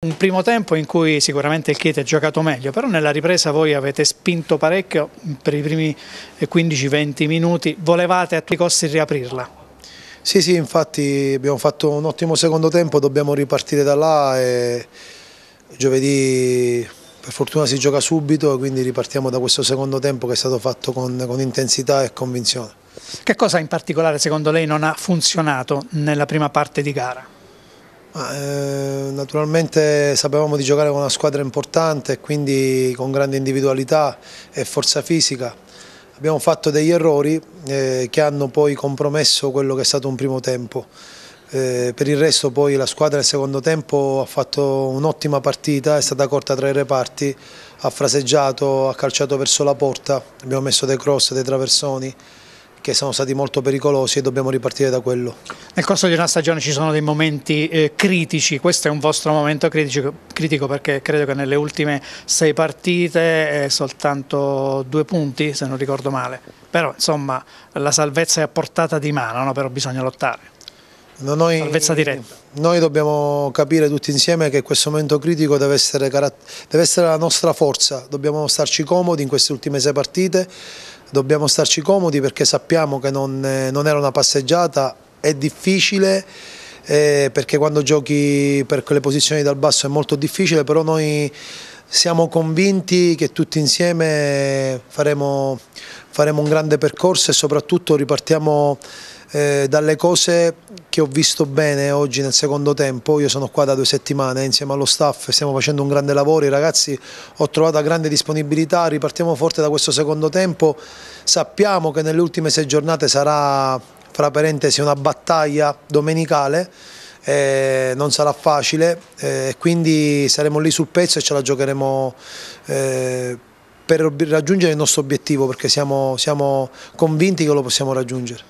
Un primo tempo in cui sicuramente il Chieti ha giocato meglio, però nella ripresa voi avete spinto parecchio per i primi 15-20 eh, minuti, volevate a tutti i costi riaprirla. Sì, sì, infatti abbiamo fatto un ottimo secondo tempo, dobbiamo ripartire da là e giovedì per fortuna si gioca subito e quindi ripartiamo da questo secondo tempo che è stato fatto con, con intensità e convinzione. Che cosa in particolare secondo lei non ha funzionato nella prima parte di gara? Ma, eh, naturalmente sapevamo di giocare con una squadra importante, quindi con grande individualità e forza fisica. Abbiamo fatto degli errori eh, che hanno poi compromesso quello che è stato un primo tempo. Eh, per il resto poi la squadra nel secondo tempo ha fatto un'ottima partita, è stata corta tra i reparti, ha fraseggiato, ha calciato verso la porta, abbiamo messo dei cross, dei traversoni che sono stati molto pericolosi e dobbiamo ripartire da quello. Nel corso di una stagione ci sono dei momenti eh, critici, questo è un vostro momento critico, critico, perché credo che nelle ultime sei partite eh, soltanto due punti se non ricordo male, però insomma la salvezza è a portata di mano, no? però bisogna lottare. No, noi, noi, dobbiamo capire tutti insieme che questo momento critico deve essere, deve essere, la nostra forza, dobbiamo starci comodi in queste ultime sei partite, dobbiamo starci comodi perché sappiamo che non, eh, non era una passeggiata, è difficile eh, perché quando giochi per quelle posizioni dal basso è molto difficile, però noi siamo convinti che tutti insieme faremo, faremo un grande percorso e soprattutto ripartiamo eh, dalle cose che ho visto bene oggi nel secondo tempo, io sono qua da due settimane insieme allo staff, stiamo facendo un grande lavoro, i ragazzi ho trovato grande disponibilità, ripartiamo forte da questo secondo tempo, sappiamo che nelle ultime sei giornate sarà fra parentesi una battaglia domenicale, eh, non sarà facile, eh, quindi saremo lì sul pezzo e ce la giocheremo eh, per raggiungere il nostro obiettivo perché siamo, siamo convinti che lo possiamo raggiungere.